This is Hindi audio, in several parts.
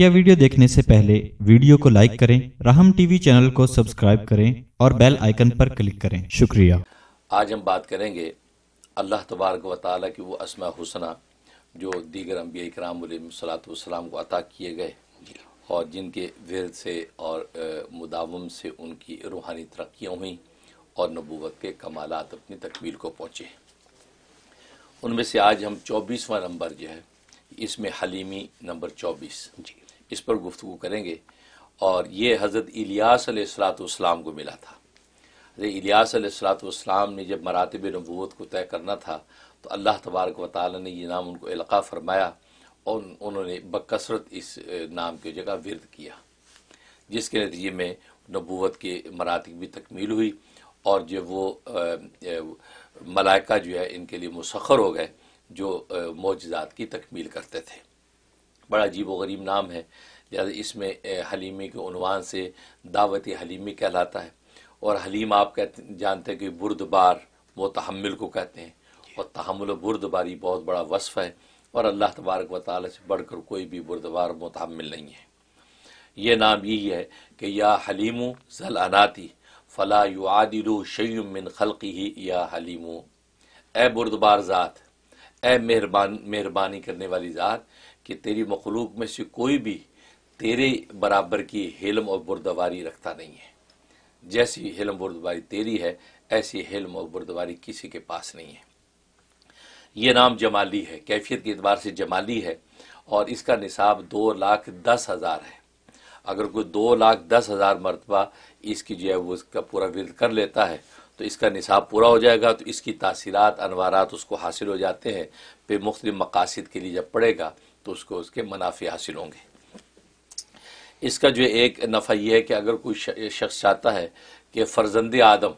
मुख्य वीडियो देखने से पहले वीडियो को लाइक करें राहम टीवी चैनल को सब्सक्राइब करें और बेल आइकन पर क्लिक करें शुक्रिया आज हम बात करेंगे अल्लाह तबारक व की वो असमा हुसना जो दीगर अम्बिया इक्राम सलातम को अता किए गए और जिनके वर से और मुदावम से उनकी रूहानी तरक्याँ हुई और नबूत के कमालत अपनी तकमील को पहुँचे उनमें से आज हम चौबीसवा नंबर जो है इसमें हलीमी नंबर चौबीस जी इस पर गुफ्तु करेंगे और ये हज़रत इलियास सलातम को मिला था अरे इलियास सलातम ने जब मरातब नबूत को तय करना था तो अल्लाह तबारक वाली ने यह नाम उनको अलका फरमाया और उन्होंने बकसरत इस नाम की जगह वर्द किया जिसके नतीजे में नबूत के मरात भी तकमील हुई और जब वो मलाइका जो है इनके लिए मुसखर हो गए जो मोजात की तकमील करते थे बड़ा अजीब व गरीब नाम है लिहाजा इसमें हलीमे के उनवान से दावत हलीमी कहलाता है और हलीम आप कहते जानते हैं कि बुरदबार वो तहमल को कहते हैं और तहमल बुरदबारी बहुत बड़ा वसफ़ है और अल्लाह तबारक व ताली से बढ़ कर कोई भी बुरदबार मतहमल नहीं है यह नाम यही है कि या हलीम जल अनाती फ़ला यु आदिल शयुमिन खलकी ही या हलीम ए बुरदबार ज़ात ए मेहरबान मेहरबानी करने वाली ज़ात कि तेरी मखलूक में से कोई भी तेरे बराबर की हिलम और बुरदवारी रखता नहीं है जैसी हिलम बुरदवारी तेरी है ऐसी हिलम और बुरदवारी किसी के पास नहीं है ये नाम जमाली है कैफियत के अतबार से जमाली है और इसका निसाब दो लाख दस हज़ार है अगर कोई दो लाख दस हज़ार मरतबा इसकी जो है वो इसका पूरा विरद कर लेता है तो इसका निसाब पूरा हो जाएगा तो इसकी तासीरत अनवारात उसको हासिल हो जाते हैं फिर मुख्तु मकासद के लिए जब पड़ेगा तो उसको उसके मुनाफे हासिल होंगे इसका जो एक नफ़ा यह है कि अगर कोई शख्स चाहता है कि फ़र्जंद आदम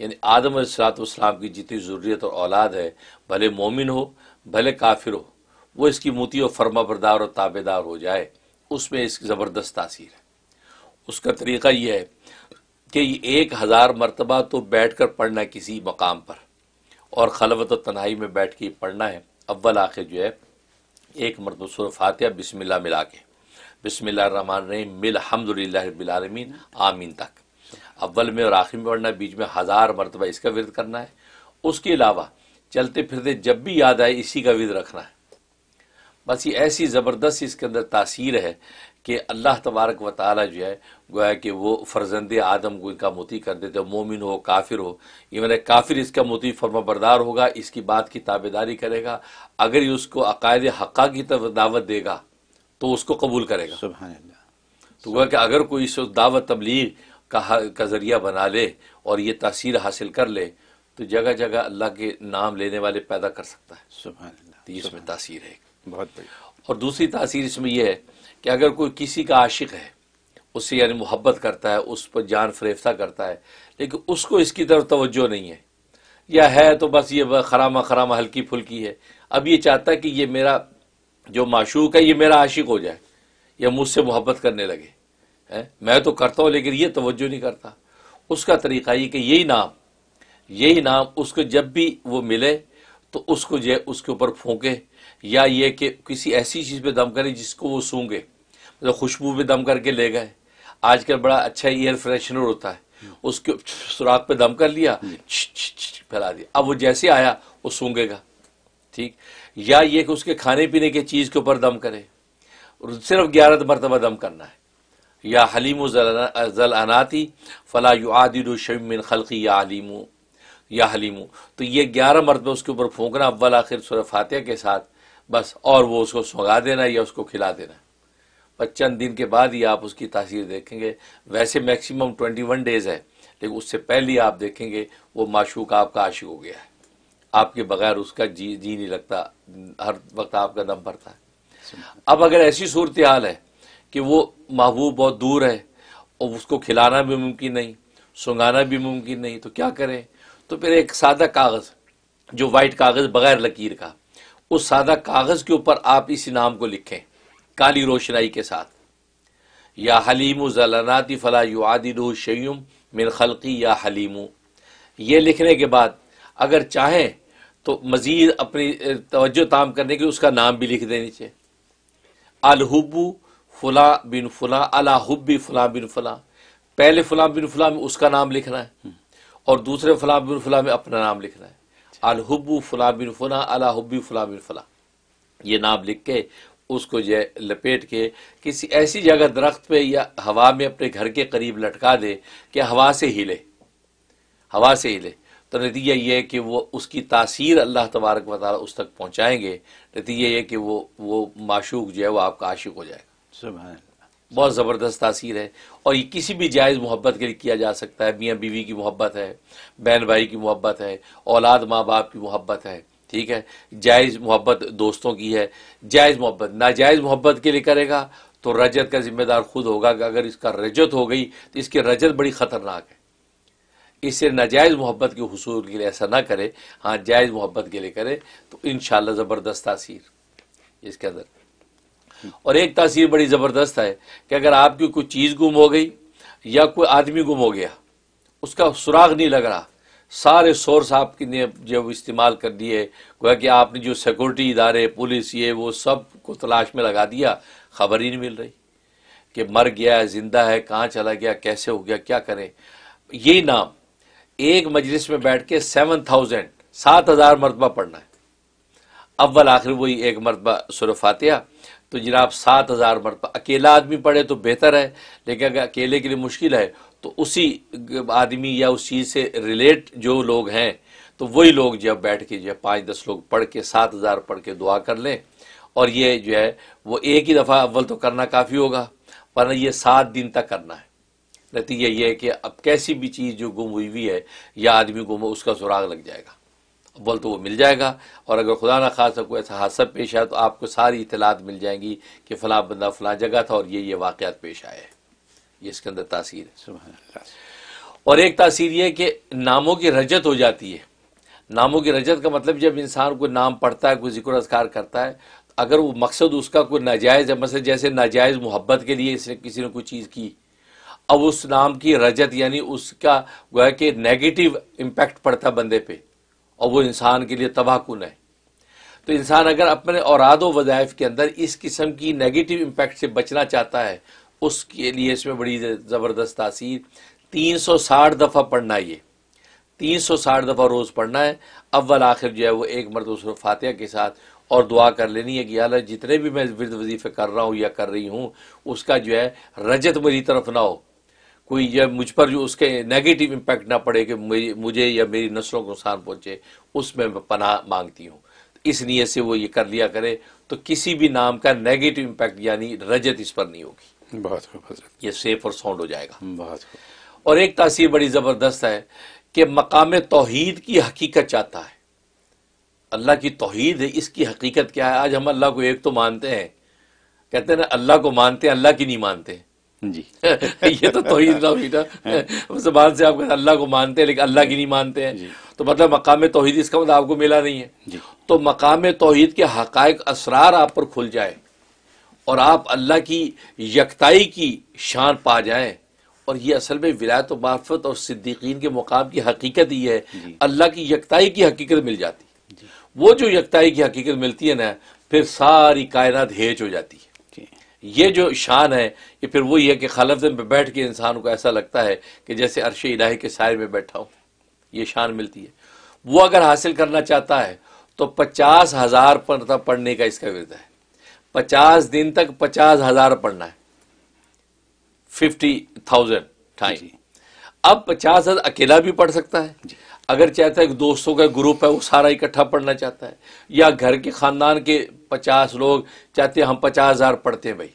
यानी आदम सलातम की जितनी ज़रूरत और औलाद है भले मोमिन हो भले काफिर हो वह इसकी मोती और फर्मा बरदार और ताबेदार हो जाए उसमें इसकी ज़बरदस्त तासीर है उसका तरीक़ा यह है कि एक हज़ार मरतबा तो बैठ कर पढ़ना है किसी मकाम पर और खलवत तन्हाई में बैठ के पढ़ना है अव्वल आखिर जो है एक मरतब सुर फातिया बिस्मिल्ला मिला के बिसमिल्लामान मिल हमदिल्लाबालमीन आमीन तक अव्वल में और आखिर में पढ़ना बीच में हज़ार मरतबा इसका विरद करना है उसके अलावा चलते फिरते जब भी याद आए इसी का विरद रखना है बस ये ऐसी ज़बरदस्त इसके अंदर तासीर है कि अल्लाह तबारक व ताली जो है गोया कि वो फर्जंद आदम को इनका मोती कर देते हो मोमिन हो काफिर हो ये मैंने काफिर इसका मोती फर्मा बरदार होगा इसकी बात की ताबेदारी करेगा अगर ये उसको अकायद हक़ा की तरफ दावत देगा तो उसको कबूल करेगा तो गोया कि अगर कोई इस दावत तबलीग का, का ज़रिया बना ले और ये तासीर हासिल कर ले तो जगह जगह अल्लाह के नाम लेने वाले पैदा कर सकता है सुबह तो इसमें तासीर है बहुत और दूसरी तासीर इसमें यह है कि अगर कोई किसी का आशिक है उससे यानी मोहब्बत करता है उस पर जान फरेफ्ता करता है लेकिन उसको इसकी तरफ तवज्जो नहीं है या है तो बस ये खरामा खरामा हल्की फुल्की है अब ये चाहता है कि ये मेरा जो माशूक है ये मेरा आशिक हो जाए या मुझसे मोहब्बत करने लगे है मैं तो करता हूँ लेकिन ये तवज्जो नहीं करता उसका तरीका ये कि यही नाम यही नाम उसको जब भी वो मिले तो उसको जो है उसके ऊपर फूके या ये कि किसी ऐसी चीज़ पे दम करे जिसको वो सूंघे तो खुशबू भी दम करके ले गए आजकल बड़ा अच्छा एयर फ्रेशनर होता है उसके सुराख पे दम कर लिया फैला दिया अब वो जैसे आया वो सूंघेगा ठीक या ये कि उसके खाने पीने के चीज़ के ऊपर दम करे सिर्फ ग्यारह मरतबा दम करना है या हलीम जल अनाती फ़ला युआदिल शमिन खलकी या हलीम या हलीम तो ये ग्यारह मरतबा उसके ऊपर फूकना अव्वल आखिर सुरफ फातह के साथ बस और वो उसको सुगा देना या उसको खिला देना पर चंद दिन के बाद ही आप उसकी तासीर देखेंगे वैसे मैक्सिमम ट्वेंटी वन डेज है लेकिन उससे पहले आप देखेंगे वो माशूक आपका आशिक हो गया है आपके बगैर उसका जी जी नहीं लगता हर वक्त आपका दम भरता है अब अगर ऐसी सूरत हाल है कि वो महबूब बहुत दूर है और उसको खिलाना भी मुमकिन नहीं सुंगाना भी मुमकिन नहीं तो क्या करें तो फिर एक सादा कागज़ जो वाइट कागज़ बगैर लकीर का उस सादा कागज़ के ऊपर आप इस इनाम को लिखें काली रोशनाई के साथ या हलीम जलनाती फ़ला युआदिल शयुम मिन खलकी या हलीम ये लिखने के बाद अगर चाहें तो मज़ीद अपनी तवज्जो ताम करने के उसका नाम भी लिख देनी चाहिए अलहब्बू फ़ला बिन फ़ला अला हब्बी फ़ला बिन फ़ला पहले फ़ला बिन फ़ला में उसका नाम लिखना है हम्म। और दूसरे फ़ला बिन फ़ला में अपना नाम लिखना है अलहब्बू फ़ला बिन फ़ला अला हब्बी फ़ला बिन फ़ला ये नाम लिख के उसको जो लपेट के किसी ऐसी जगह दरख्त पे या हवा में अपने घर के करीब लटका दे कि हवा से हिले हवा से हिले तो नतीजा ये है कि वो उसकी तासीर अल्लाह तबारक वाल उस तक पहुँचाएंगे नतीजा ये कि वो वो माशूक जो है वो आपका आशिक हो जाएगा बहुत ज़बरदस्त तासीर है और ये किसी भी जायज़ मोहब्बत के लिए किया जा सकता है मियाँ बीवी की मोहब्बत है बहन भाई की मोहब्बत है औलाद माँ बाप की मोहब्बत है ठीक है जायज़ मोहब्बत दोस्तों की है जायज़ मोहब्बत नाजायज़ मोहब्बत के लिए करेगा तो रजत का जिम्मेदार खुद होगा कि अगर इसका रजत हो गई तो इसकी रजत बड़ी ख़तरनाक है इससे नाजायज़ मोहब्बत के हसूल के लिए ऐसा ना करे हाँ जायज़ मोहब्बत के लिए करे तो इन ज़बरदस्त तासीर इसके अंदर और एक तासीर बड़ी ज़बरदस्त है कि अगर आपकी कोई चीज़ गुम हो गई या कोई आदमी गुम हो गया उसका सुराग नहीं लग रहा सारे सोर्स आपकी ने जो इस्तेमाल कर दिए गोया कि आपने जो सिक्योरिटी इदारे पुलिस ये वो सब को तलाश में लगा दिया खबर ही नहीं मिल रही कि मर गया है जिंदा है कहाँ चला गया कैसे हो गया क्या करें ये नाम एक मजलिस में बैठ के सेवन थाउजेंड सात हज़ार मरतबा पढ़ना है अव्वल आखिर वही एक मरतबा सुरफातिया तो जनाब सात हज़ार मरतबा अकेला आदमी पढ़े तो बेहतर है लेकिन अगर अकेले के लिए मुश्किल है तो उसी आदमी या उस चीज़ से रिलेट जो लोग हैं तो वही लोग जब बैठ के जो है पाँच दस लोग पढ़ के सात हज़ार पढ़ के दुआ कर लें और ये जो है वो एक ही दफ़ा अव्वल तो करना काफ़ी होगा पर ये सात दिन तक करना है नतीजा ये है कि अब कैसी भी चीज़ जो गुम हुई हुई है या आदमी गुम हो उसका सुराग लग जाएगा अव्वल तो वो मिल जाएगा और अगर खुदा ना खासा कोई ऐसा हादसा पेश आया तो आपको सारी इतलात मिल जाएंगी कि फ़लाँ बंदा फला जगह था और ये ये वाक़ात पेश आए हैं ये इसके अंदर तासीर है और एक तासीर यह कि नामों की रजत हो जाती है नामों की रजत का मतलब जब इंसान कोई नाम पढ़ता है कोई जिक्र असकार करता है तो अगर वो मकसद उसका कोई नाजायज़ है मसल जैसे नाजायज़ मोहब्बत के लिए इसने किसी ने कोई चीज़ की अब उस नाम की रजत यानी उसका वो है कि नेगेटिव इम्पैक्ट पड़ता है बंदे पे और वो इंसान के लिए तबाहकुन है तो इंसान अगर अपने औराद वज़ायफ़ के अंदर इस किस्म की नेगेटिव इम्पैक्ट से बचना चाहता है उसके लिए इसमें बड़ी ज़बरदस्त तासीर तीन सौ साठ दफ़ा पढ़ना ये तीन सौ साठ दफ़ा रोज़ पढ़ना है अव्वल आखिर जो है वो एक मरतबा उस फातिहा के साथ और दुआ कर लेनी है कि अल जितने भी मैं विरद वजीफ़े कर रहा हूँ या कर रही हूँ उसका जो है रजत मेरी तरफ ना हो कोई या मुझ पर जो उसके नेगेटिव इम्पेक्ट ना पड़े कि मुझे या मेरी नस्लों को नुकसान पहुँचे उसमें मैं पनाह मांगती हूँ इस नीयत से वो ये कर लिया करे तो किसी भी नाम का नेगेटिव इम्पैक्ट यानी रजत इस पर नहीं होगी बहुत ये सेफ और साउंड हो जाएगा बहुत और एक तासीर बड़ी ज़बरदस्त है कि मकाम तोहहीद की हकीकत चाहता है अल्लाह की तोहहीद है इसकी हकीकत क्या है आज हम अल्लाह को एक तो मानते हैं कहते हैं ना अल्लाह को मानते हैं अल्लाह की नहीं मानते जी ये तो तोहहीद ना बेटा हाँ। जबान से आप कहते अल्लाह को मानते हैं लेकिन अल्लाह की नहीं मानते हैं तो मतलब मकाम तोहहीद इसका मतलब आपको मिला नहीं है तो मकाम तोहहीद के हक़ असरार आप पर खुल जाए और आप अल्लाह की यकताई की शान पा जाएं और ये असल में विलायत मार्फत और सिद्दीकीन के मुकाम की हकीकत ही है अल्लाह की यकताई की हकीकत मिल जाती वो जो यकताई की हकीकत मिलती है ना फिर सारी कायनात हेच हो जाती है ये जो शान है ये फिर वही है कि खलफ में बैठ के इंसान को ऐसा लगता है कि जैसे अरश इलाही के साय में बैठा हो ये शान मिलती है वो अगर हासिल करना चाहता है तो पचास हज़ार पढ़ने का इसका विरद है पचास दिन तक पचास हजार पढ़ना है फिफ्टी थाउजेंड टाइम अब पचास हजार अकेला भी पढ़ सकता है अगर चाहता है दोस्तों का ग्रुप है वो सारा इकट्ठा पढ़ना चाहता है या घर के खानदान के पचास लोग चाहते हैं हम पचास हजार पढ़ते हैं भाई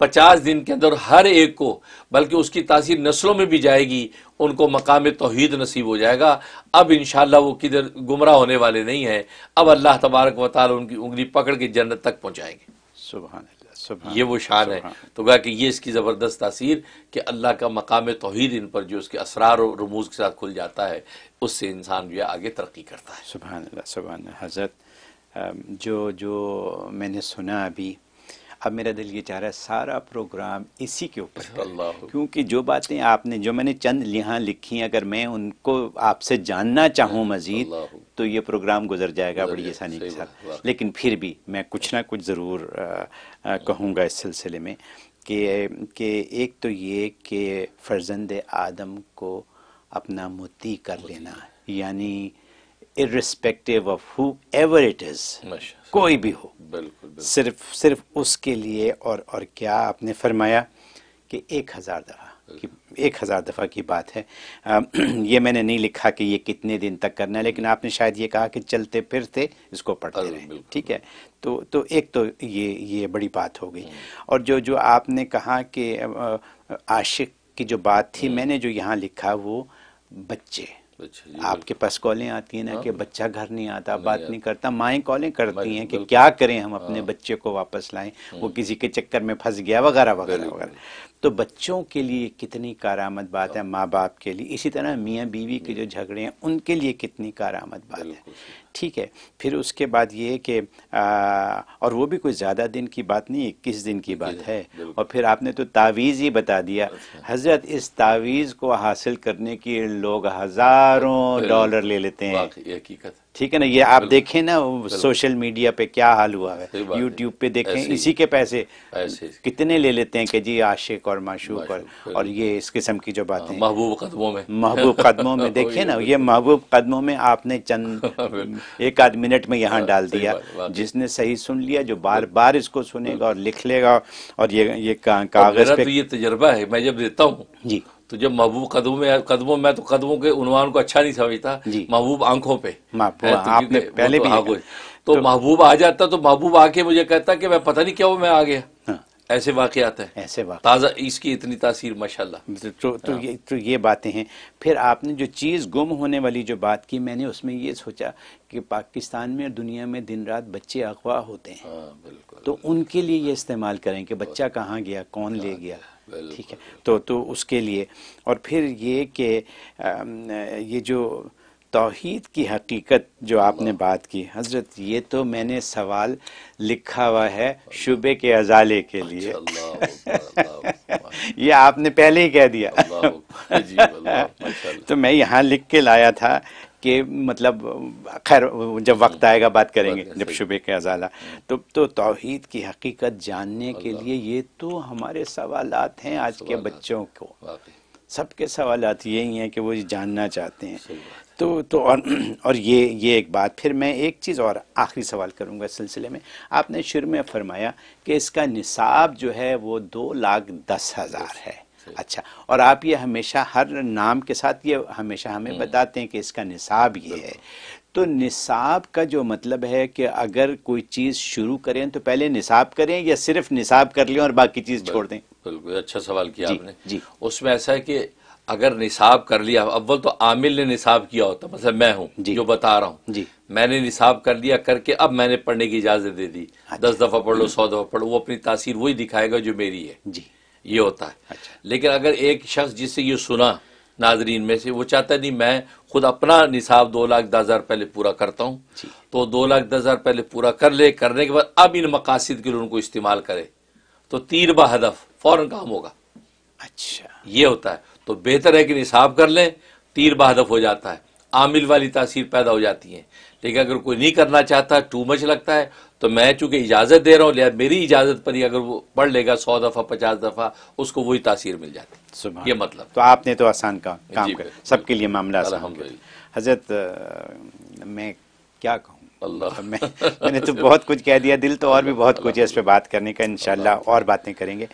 पचास दिन के अंदर हर एक को बल्कि उसकी तासीर नस्लों में भी जाएगी उनको मकाम तोहद नसीब हो जाएगा अब इन वो किधर गुमराह होने वाले नहीं हैं अब अल्लाह तबारक वाल उनकी उंगली पकड़ के जन्नत तक पहुँचाएंगे सुबह ये वो शान है तो गया कि ये इसकी ज़बरदस्त तासीर कि अल्लाह का मकाम तोहद इन पर जो उसके असरार और रमूज के साथ खुल जाता है उससे इंसान जो आगे तरक्की करता है सुबह सुबह हजरत जो जो मैंने सुना अभी अब मेरा दिल ये चाह रहा है सारा प्रोग्राम इसी के ऊपर क्योंकि जो बातें आपने जो मैंने चंद यहाँ लिखी अगर मैं उनको आपसे जानना चाहूँ मजीद तो ये प्रोग्राम गुजर जाएगा बड़ी आसानी के साथ लेकिन फिर भी मैं कुछ ना कुछ ज़रूर कहूँगा इस सिलसिले में कि कि एक तो ये कि फर्जंद आदम को अपना मोती कर लेना यानी irrespective of whoever it is कोई भी हो बिल्कुल, बिल्कुल सिर्फ सिर्फ उसके लिए और और क्या आपने फरमाया कि एक हज़ार दफ़ा कि एक हज़ार दफ़ा की बात है आ, ये मैंने नहीं लिखा कि ये कितने दिन तक करना है लेकिन आपने शायद ये कहा कि चलते फिरते इसको पढ़ते रहे ठीक है तो तो एक तो ये ये बड़ी बात हो गई हम्म। और जो जो आपने कहा कि आशिक की जो बात थी हम्म। मैंने जो यहाँ लिखा वो बच्चे अच्छा आपके पास कॉलें आती है ना हाँ। कि बच्चा घर नहीं आता नहीं बात नहीं करता माए कॉलें करती हैं कि क्या करें हम अपने हाँ। बच्चे को वापस लाएं वो हम्म। किसी के चक्कर में फंस गया वगैरह वगैरह वगैरह तो बच्चों के लिए कितनी कारामद बात है हाँ। माँ बाप के लिए इसी तरह मियाँ बीवी के जो झगड़े हैं उनके लिए कितनी कारामद बात है ठीक है फिर उसके बाद ये है कि और वो भी कोई ज़्यादा दिन की बात नहीं इक्कीस दिन की बात है और फिर आपने तो तावीज़ ही बता दिया अच्छा। हज़रत इस तावीज़ को हासिल करने के लोग हज़ारों डॉलर ले लेते हैं हकीकत ठीक है ना ये आप देखें ना सोशल मीडिया पे क्या हाल हुआ है यूट्यूब पे देखें इसी के पैसे कितने ले लेते हैं कि जी आशिक और माशूक और, और ये इस किस्म की जो बातें हाँ, महबूब कदमों में महबूब कदमों में देखें ना तो। ये महबूब कदमों में आपने चंद एक आध मिनट में यहाँ हाँ, डाल दिया जिसने सही सुन लिया जो बार बार इसको सुनेगा और लिख लेगा और ये ये कागज तो पे ये तजर्बा है मैं जब देता हूँ जी तो जब महबूब कदमों में कदमों में तो कदमों के उनवान को अच्छा नहीं समझता महबूब आंखों पे तो आपने पहले तो भी तो, तो महबूब आ जाता तो महबूब आके मुझे कहता कि मैं पता नहीं क्या वो मैं आ गया ऐसे हाँ। ऐसे वाकयात हैं ऐसे वाक़ ताज़ा इसकी इतनी तासीर माशाल्लाह तो तो, तो हाँ। ये तो ये बातें हैं फिर आपने जो चीज़ गुम होने वाली जो बात की मैंने उसमें ये सोचा कि पाकिस्तान में और दुनिया में दिन रात बच्चे अगवा होते हैं आ, हाँ, बिल्कुल तो बिल्कुल, उनके लिए ये इस्तेमाल करें कि बच्चा कहाँ गया कौन ले गया ठीक है तो तो उसके लिए और फिर ये कि ये जो तोहद की हकीकत जो आपने बात की हजरत ये तो मैंने सवाल लिखा हुआ है शुबे के अजाले के लिए अच्छा, ये आपने पहले ही कह दिया तो मैं यहाँ लिख के लाया था कि मतलब खैर जब वक्त हम्म। आएगा बात करेंगे जब शुभ के अजाला हम्म। तो तो तोहहीद की हकीकत जानने के लिए ये तो हमारे सवालात हैं आज के बच्चों को सबके सवालत यही हैं कि वो जानना चाहते हैं तो तो और और ये ये एक बात फिर मैं एक चीज़ और आखिरी सवाल करूँगा इस सिलसिले में आपने शुरू में फरमाया कि इसका निसाब जो है वो दो लाख दस हज़ार है अच्छा और आप ये हमेशा हर नाम के साथ ये हमेशा हमें हम्म। बताते हैं कि इसका निसाब ये है तो निसाब का जो मतलब है कि अगर कोई चीज़ शुरू करें तो पहले निसाब करें या सिर्फ निसाब कर लें और बाकी चीज़ छोड़ दें बिल्कुल अच्छा सवाल किया आपने जी उसमें ऐसा है कि अगर निसाब कर लिया अव्वल तो आमिल ने निसाब किया होता मतलब मैं हूँ जो बता रहा हूँ जी मैंने निसाब कर लिया करके अब मैंने पढ़ने की इजाज़त दे दी अच्छा। दस दफ़ा पढ़ लो हम्म। सौ दफ़ा पढ़ लो वो अपनी तासीर वही दिखाएगा जो मेरी है जी ये होता है अच्छा। लेकिन अगर एक शख्स जिससे ये सुना नाजरीन में से वो चाहता नहीं मैं खुद अपना निसाब दो लाख दस हज़ार पहले पूरा करता हूँ तो दो लाख दस हज़ार पहले पूरा कर ले करने के बाद अब इन मकासद के लिए उनको इस्तेमाल करे तो तीन बा हदफ फ़ौर काम होगा अच्छा ये होता है तो बेहतर है कि निसाब कर लें तीर बा हदफ हो जाता है आमिल वाली तासीर पैदा हो जाती है लेकिन अगर कोई नहीं करना चाहता टू मच लगता है तो मैं चूंकि इजाज़त दे रहा हूँ लिहाजा मेरी इजाज़त पर ही अगर वो पढ़ लेगा सौ दफ़ा पचास दफ़ा उसको वही तासीर मिल जाती है ये मतलब तो आपने तो आसान का काम कर सबके लिए मामला हजरत मैं क्या कहूँ अल्लाह मैं, मैंने तो बहुत कुछ कह दिया दिल तो और भी बहुत कुछ है इस पर बात करने का इन और बातें करेंगे